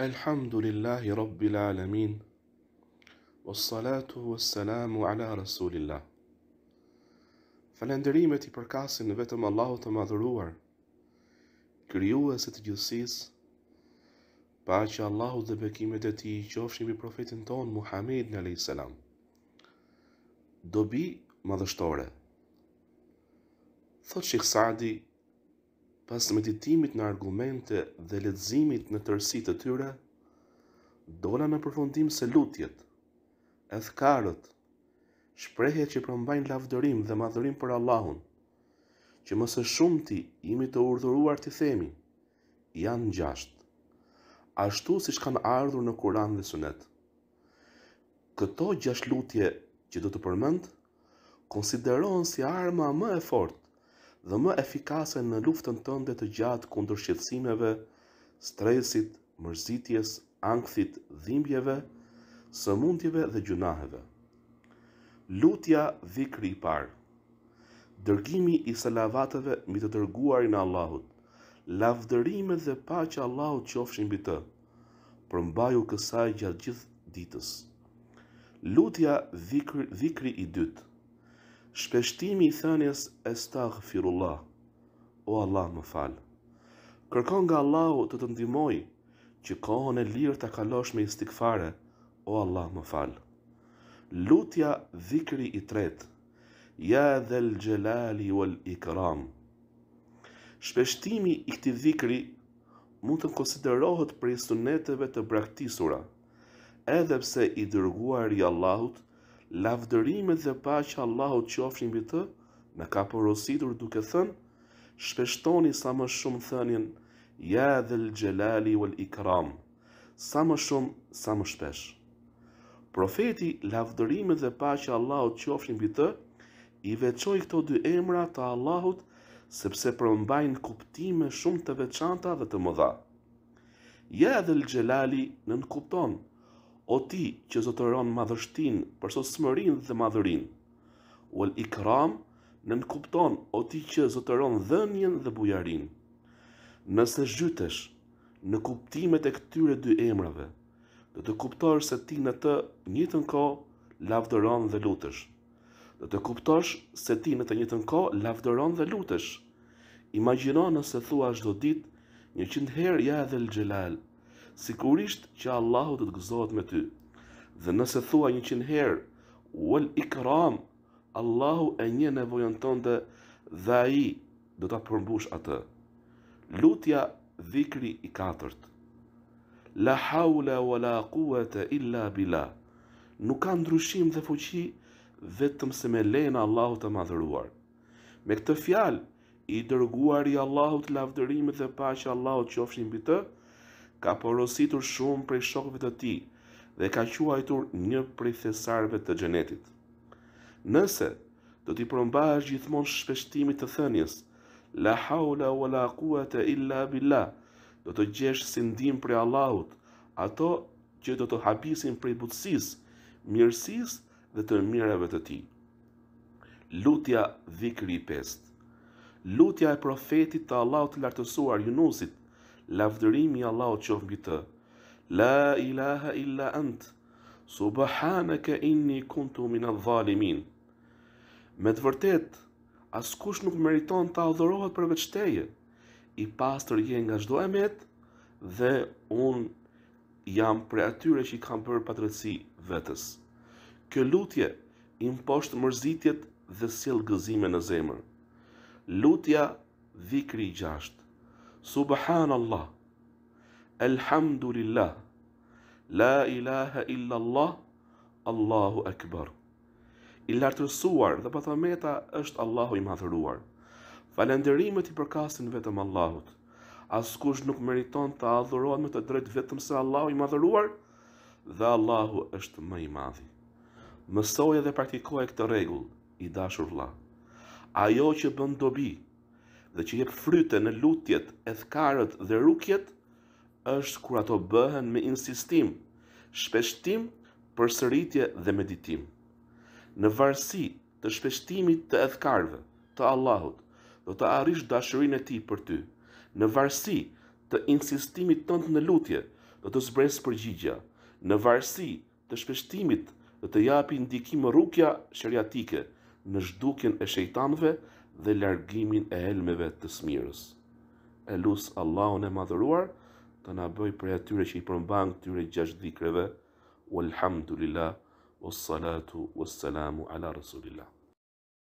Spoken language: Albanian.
Elhamdu lillahi rabbil alamin O salatu o salamu ala rasulillah Falenderimet i përkasin në vetëm Allahu të madhuruar Kryu e së të gjithsis Pa që Allahu dhe bekimet e ti i qofshim i profetin ton Muhammed në lejtë selam Dobi madhështore Thot saadi pas meditimit në argumente dhe letzimit në tërsit të tyre, dola në përfundim se lutjet, e thkarët, shprehe që përmbajnë lavdërim dhe madhërim për Allahun, që mëse shumë ti imi të urdhuruar të themi, janë në gjashtë, ashtu si shkanë ardhur në kuran dhe sunet. Këto gjasht lutje që do të përmënd, konsiderohen si arma më e fort, dhe më efikase në luftën tënde të gjatë kundër shqetësimeve, stresit, mërzitjes, angthit, dhimbjeve, sëmundjeve dhe gjunaheve. Lutja dhikri i parë Dërgimi i salavatëve mi të dërguarin Allahut, lavdërime dhe pa që Allahut qofshin bitë të, përmbaju kësaj gjatë gjithë ditës. Lutja dhikri, dhikri i dytë shpeshtimi i thënjes estaghfirullah o allah më fal kërkon nga Allahu të të ndihmoj që kohën e lirë ta kalosh me istighfare o allah më fal lutja dhikri i tret ya ja dhal u wal ikram shpeshtimi i këtij dhikri mund të konsiderohet prej suneteve të braktisura edhe pse i dërguar i allahut lavdërimet dhe pa që Allahu të qofshin mbi të, na ka porositur duke thënë: "Shpeshtoni sa më shumë thënien ya ja dhul jalali wal ikram." Sa më shumë, sa më shpesh. Profeti lavdërimet dhe pa që Allahu të qofshin mbi të, i veçoi këto dy emra të Allahut sepse përmbajnë kuptime shumë të veçanta dhe të mëdha. Ya ja dhul jalali nënkupton në o ti që zotëron madhështin për sot smërin dhe madhërin, u el ikram në në kupton o ti që zotëron dhenjen dhe bujarin. Nëse zhytesh në kuptimet e këtyre dy emrave, dhe të kuptosh se ti në të njëtën ko lavdëron dhe lutësh. Dhe të kuptosh se ti në të njëtën ko lavdëron dhe lutësh. Imagino nëse thua shdo dit një qindë herë ja edhe lëgjelal, sigurisht që Allahu do të gëzohet me ty. Dhe nëse thua 100 herë ul ikram, Allahu e një nevojën tënde dhe ai do ta përmbush atë. Lutja dhikri i katërt. La haula wala quwata illa billah. Nuk ka ndryshim dhe fuqi vetëm se me lejen Allahu Allahut të madhëruar. Me këtë fjalë i dërguar i Allahut lavdërimet dhe paqja Allahut qofshin mbi të ka porositur shumë prej shokve të ti dhe ka quajtur një prej thesarve të gjenetit. Nëse, do t'i përmbash gjithmon shpeshtimit të thënjës, la haula wa la illa billah, do të gjesh si ndim prej Allahut, ato që do të habisin prej butësis, mirësis dhe të mireve të ti. Lutja dhikri i pest Lutja e profetit të Allahut të lartësuar Yunusit, lavdërimi i Allahut qof mbi të. La ilaha illa ant. Subhanaka inni kuntu min adh-dhalimin. Me të vërtet, askush nuk meriton të adhurohet përveç teje. I pastër je nga çdo emet dhe un jam prej atyre që kanë bërë patrësi vetes. Kjo lutje i mposht mërzitjet dhe sjell gëzimën në zemër. Lutja dhikri i gjasht. Subhanallah, Elhamdulillah, La ilaha illa Allah, Allahu Akbar. I lartësuar dhe thëmeta është Allahu i madhëruar. Falenderimet i përkasin vetëm Allahut. Askush nuk meriton të adhuruar me të drejt vetëm se Allahu i madhëruar, dhe Allahu është më i madhi. Mësoj edhe praktikoj këtë regull, i dashur la. Ajo që bëndë dobi, dhe që jep fryte në lutjet, edhkarët dhe rukjet, është kur ato bëhen me insistim, shpeshtim, përsëritje dhe meditim. Në varsi të shpeshtimit të edhkarëve të Allahut, do të arrish dashurinë e Tij për ty. Në varsi të insistimit tënd në lutje, do të zbres përgjigje. Në varsi të shpeshtimit dhe të japi ndikim rukja shëriatike në zhdukjen e shejtanve dhe largimin e elmeve të smirës. E lusë Allahun e madhuruar të na bëj për atyre që i përmban këtyre 6 dhikrave. Walhamdulillah, wassalatu wassalamu ala rasulillah.